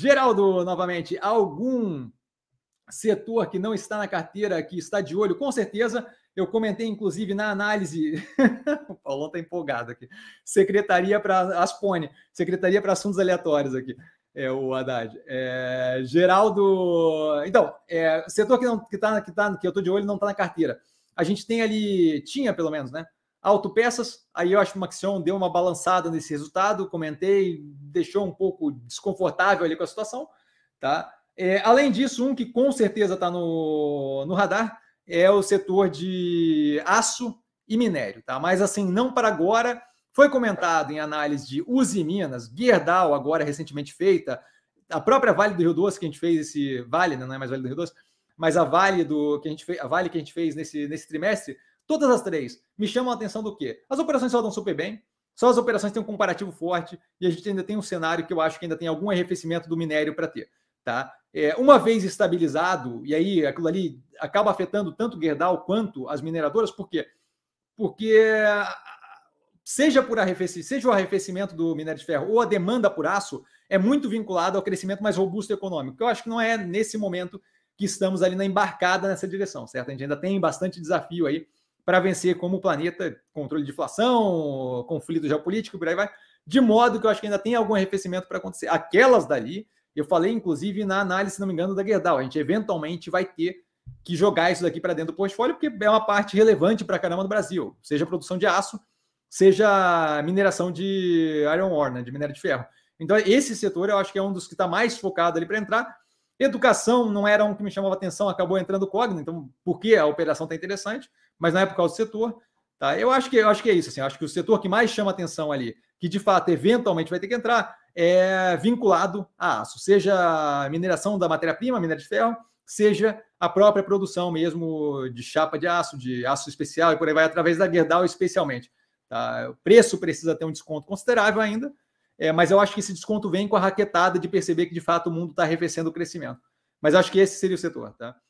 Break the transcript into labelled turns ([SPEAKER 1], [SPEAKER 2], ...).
[SPEAKER 1] Geraldo, novamente, algum setor que não está na carteira, que está de olho, com certeza. Eu comentei, inclusive, na análise. o Paulão está empolgado aqui. Secretaria para. Aspone, Secretaria para Assuntos Aleatórios aqui. É o Haddad. É, Geraldo. Então, é, setor que não que tá, que tá, que eu estou de olho não está na carteira. A gente tem ali, tinha pelo menos, né? Autopeças, aí eu acho que o Maxion deu uma balançada nesse resultado, comentei, deixou um pouco desconfortável ali com a situação, tá? É, além disso, um que com certeza está no, no radar é o setor de aço e minério, tá? Mas assim, não para agora. Foi comentado em análise de Uzi Minas, Gerdau, agora recentemente feita, a própria Vale do Rio Doce que a gente fez esse Vale, né? não é mais Vale do Rio Doce, mas a Vale do que a gente fez, a Vale que a gente fez nesse, nesse trimestre Todas as três me chamam a atenção do quê? As operações só dão super bem, só as operações têm um comparativo forte e a gente ainda tem um cenário que eu acho que ainda tem algum arrefecimento do minério para ter. Tá? É, uma vez estabilizado, e aí aquilo ali acaba afetando tanto o Gerdau quanto as mineradoras, por quê? Porque seja por arrefecimento, seja o arrefecimento do minério de ferro ou a demanda por aço, é muito vinculado ao crescimento mais robusto econômico, que eu acho que não é nesse momento que estamos ali na embarcada nessa direção, certo? A gente ainda tem bastante desafio aí para vencer como planeta, controle de inflação, conflito geopolítico, por aí vai. De modo que eu acho que ainda tem algum arrefecimento para acontecer. Aquelas dali, eu falei inclusive na análise, se não me engano, da Gerdau. A gente eventualmente vai ter que jogar isso daqui para dentro do portfólio, porque é uma parte relevante para caramba do Brasil, seja produção de aço, seja mineração de iron ore, né, de minério de ferro. Então, esse setor eu acho que é um dos que está mais focado ali para entrar. Educação não era um que me chamava atenção, acabou entrando o Cogna, então por que a operação está interessante? mas não é por causa do setor. Tá? Eu, acho que, eu acho que é isso. Assim, acho que o setor que mais chama atenção ali, que de fato eventualmente vai ter que entrar, é vinculado a aço, seja mineração da matéria-prima, minério de ferro, seja a própria produção mesmo de chapa de aço, de aço especial e por aí vai, através da Gerdau especialmente. Tá? O preço precisa ter um desconto considerável ainda, é, mas eu acho que esse desconto vem com a raquetada de perceber que de fato o mundo está arrefecendo o crescimento. Mas acho que esse seria o setor. Tá?